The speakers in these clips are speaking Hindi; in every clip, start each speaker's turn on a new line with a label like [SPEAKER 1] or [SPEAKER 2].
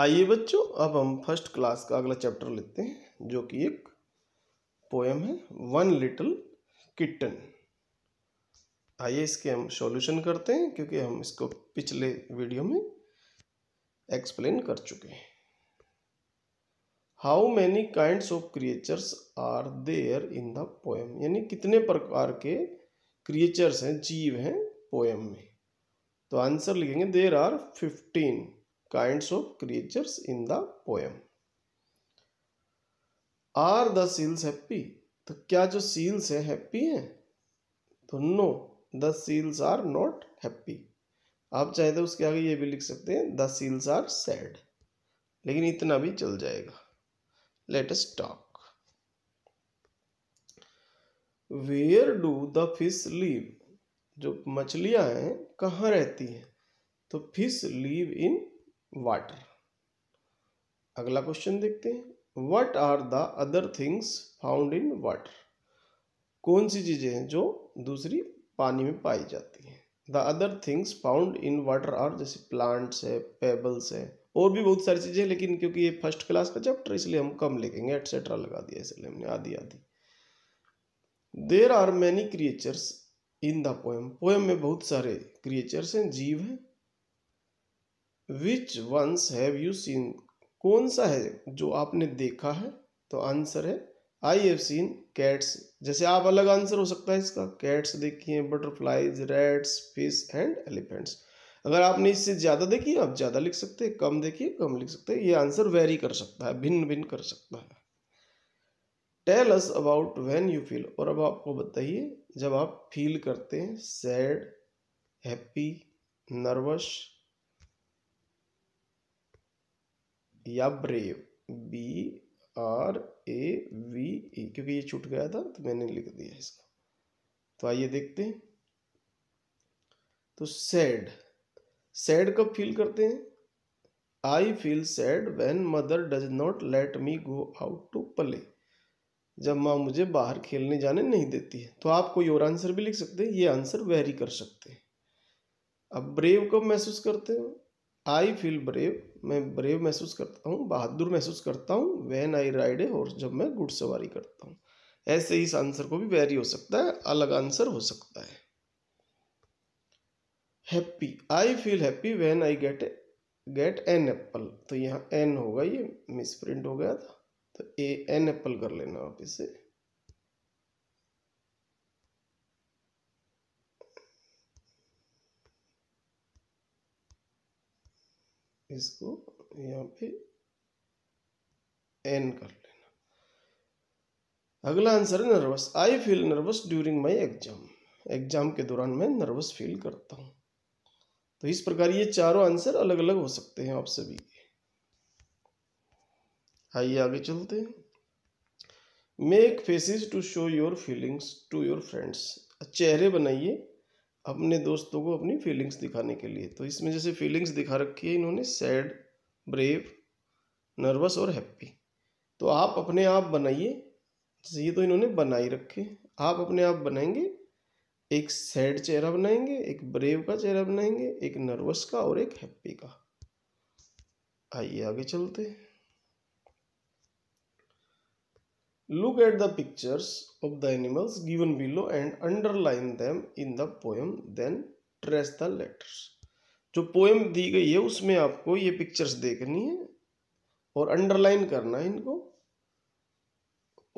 [SPEAKER 1] आइए बच्चों अब हम फर्स्ट क्लास का अगला चैप्टर लेते हैं जो कि एक पोएम है वन लिटिल किटन आइए इसके हम सॉल्यूशन करते हैं क्योंकि हम इसको पिछले वीडियो में एक्सप्लेन कर चुके हैं how many kind of creatures are there in the poem यानी कितने प्रकार के क्रिएचर्स हैं जीव हैं पोएम में तो आंसर लिखेंगे there are fifteen kinds of creatures in the poem. are the seals happy तो क्या जो seals है हैप्पी हैं तो no the seals are not happy आप चाहे तो उसके आगे ये भी लिख सकते हैं द सील्स आर सैड लेकिन इतना भी चल जाएगा latest talk where do the fish live जो मछलियां हैं कहाँ रहती हैं तो फिश लीव इन वाटर अगला क्वेश्चन देखते हैं what are the other things found in water कौन सी चीज़ें हैं जो दूसरी पानी में पाई जाती हैं the other things found in water are जैसे प्लांट्स है पेबल्स है और भी बहुत सारी चीज़ें लेकिन क्योंकि ये फर्स्ट क्लास का चैप्टर इसलिए हम कम लिखेंगे एट्सेट्रा लगा दिया इसलिए हमने आधी आधी there are many creatures in the poem poem में बहुत सारे क्रिएचर्स हैं जीव हैं which ones have you seen कौन सा है जो आपने देखा है तो आंसर है आई हैव सीन कैट्स जैसे आप अलग आंसर हो सकता है इसका कैट्स देखी हैं butterflies reds fish and elephants अगर आपने इससे ज़्यादा देखी आप ज़्यादा लिख सकते हैं कम देखिए कम लिख सकते हैं ये आंसर वेरी कर सकता है भिन्न भिन्न कर सकता है tell us about when you feel और अब आपको बताइए जब आप फील करते हैं सैड हैप्पी नर्वस या brave B R A V E क्योंकि ये छूट गया था तो मैंने लिख दिया इसको तो आइए देखते हैं तो सैड सैड कब फील करते हैं I feel sad when mother does not let me go out to play जब माँ मुझे बाहर खेलने जाने नहीं देती है तो आप कोई और आंसर भी लिख सकते हैं ये आंसर वेरी कर सकते हैं अब ब्रेव कब महसूस करते हो आई फील ब्रेव मैं ब्रेव महसूस करता हूँ बहादुर महसूस करता हूँ वैन आई राइड ए और जब मैं घुड़सवारी करता हूँ ऐसे ही इस आंसर को भी वेरी हो सकता है अलग आंसर हो सकता है happy I feel happy when I get get an apple तो यहाँ एन होगा ये मिस प्रिंट हो गया था तो ए एन एप्पल कर लेना आप इसे इसको यहाँ पे एन कर लेना अगला आंसर है nervous I feel nervous during my exam exam के दौरान मैं नर्वस फील करता हूँ तो इस प्रकार ये चारों आंसर अलग अलग हो सकते हैं आप सभी के आइए आगे चलते हैं make faces to show your feelings to your friends चेहरे बनाइए अपने दोस्तों को अपनी फीलिंग्स दिखाने के लिए तो इसमें जैसे फीलिंग्स दिखा रखी है इन्होंने सैड ब्रेव नर्वस और हैप्पी तो आप अपने आप बनाइए जैसे ये तो इन्होंने बनाई रखे आप अपने आप बनाएंगे एक सैड चेहरा बनाएंगे एक ब्रेव का चेहरा बनाएंगे एक नर्वस का और एक हैप्पी का आइए आगे चलते हैं Look at the pictures of the animals given below and underline them in the poem then trace the letters. जो पोएम दी गई है उसमें आपको ये पिक्चर्स देखनी है और अंडरलाइन करना है इनको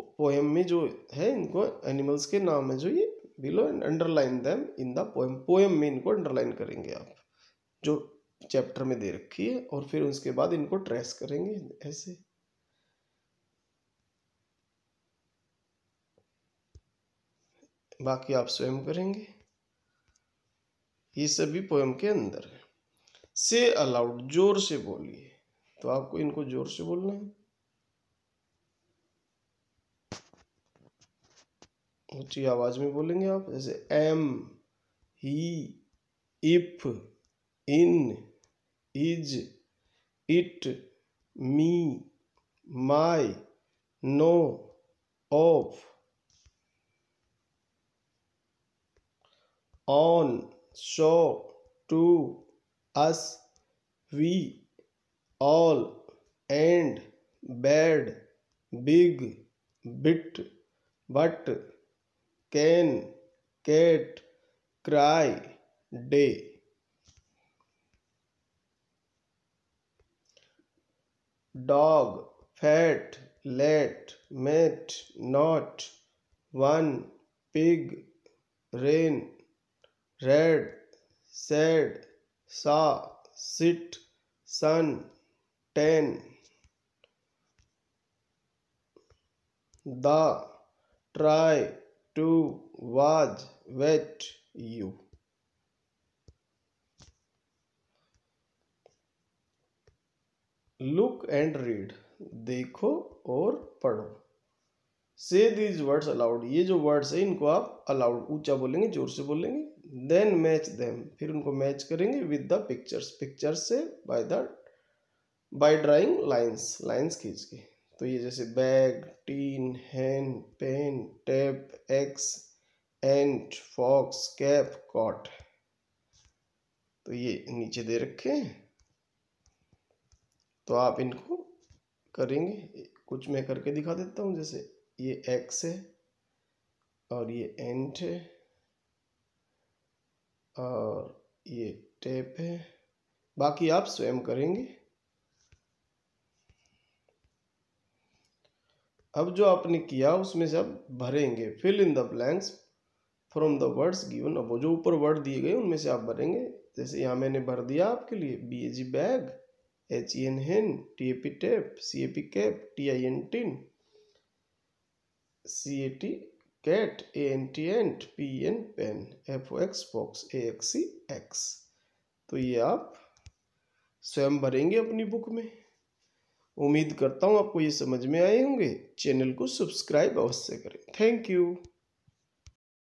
[SPEAKER 1] पोएम में जो है इनको एनिमल्स के नाम है जो ये below and underline them in the poem poem में इनको अंडरलाइन करेंगे आप जो चैप्टर में दे रखी है और फिर उसके बाद इनको ट्रेस करेंगे ऐसे बाकी आप स्वयं करेंगे ये सभी पोएम के अंदर है से अलाउड जोर से बोलिए तो आपको इनको जोर से बोलना है ऊंची आवाज में बोलेंगे आप जैसे am he if in is it me my no of on show to us we all and bad big bit but can cat cry day dog fat let mate not one pig rain red said saw sit sun ten the try to was wet you look and read देखो और पढ़ो से दीज वर्ड्स अलाउड ये जो वर्ड्स है इनको आप अलाउड ऊंचा बोलेंगे जोर से बोलेंगे देन मैच देम फिर उनको मैच करेंगे विद द पिक्चर्स पिक्चर्स से by the by drawing lines lines खींच के तो ये जैसे bag tin hen pen tap x ant fox cap cot तो ये नीचे दे रखे हैं तो आप इनको करेंगे कुछ मैं करके दिखा देता हूँ जैसे ये एक्स है और ये एंट है और ये टेप है बाकी आप स्वयं करेंगे अब जो आपने किया उसमें से आप भरेंगे fill in the blanks from the words given अब जो ऊपर वर्ड दिए गए उनमें से आप भरेंगे जैसे यहाँ मैंने भर दिया आपके लिए B A G bag H E N hen T A P tap C A P cap T I N tin C A T cat A N T and P N pen F O X box A X C X तो ये आप स्वयं भरेंगे अपनी बुक में उम्मीद करता हूँ आपको ये समझ में आए होंगे चैनल को सब्सक्राइब अवश्य करें थैंक यू